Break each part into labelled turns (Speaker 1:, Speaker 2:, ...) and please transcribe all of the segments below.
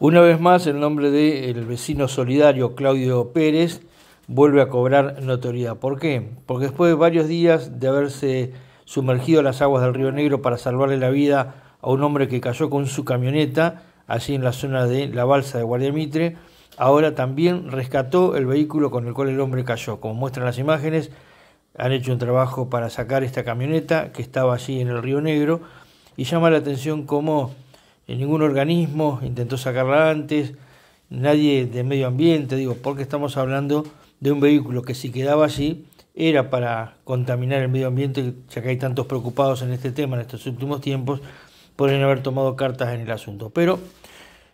Speaker 1: Una vez más, el nombre del vecino solidario Claudio Pérez vuelve a cobrar notoriedad. ¿Por qué? Porque después de varios días de haberse sumergido a las aguas del Río Negro para salvarle la vida a un hombre que cayó con su camioneta, allí en la zona de la balsa de Guardia Mitre, ahora también rescató el vehículo con el cual el hombre cayó. Como muestran las imágenes, han hecho un trabajo para sacar esta camioneta que estaba allí en el Río Negro y llama la atención cómo ningún organismo intentó sacarla antes, nadie de medio ambiente, digo, porque estamos hablando de un vehículo que si quedaba allí era para contaminar el medio ambiente, ya que hay tantos preocupados en este tema en estos últimos tiempos, pueden haber tomado cartas en el asunto. Pero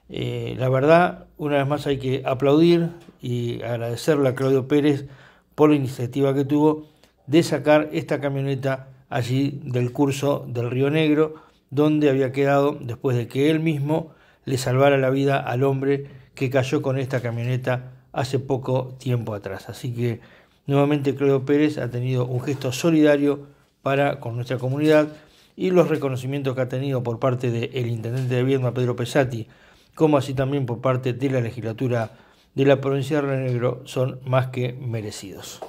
Speaker 1: eh, la verdad, una vez más hay que aplaudir y agradecerle a Claudio Pérez por la iniciativa que tuvo de sacar esta camioneta allí del curso del Río Negro donde había quedado después de que él mismo le salvara la vida al hombre que cayó con esta camioneta hace poco tiempo atrás. Así que nuevamente Claudio Pérez ha tenido un gesto solidario para con nuestra comunidad y los reconocimientos que ha tenido por parte del intendente de Viedma, Pedro Pesati, como así también por parte de la legislatura de la provincia de Río Negro, son más que merecidos.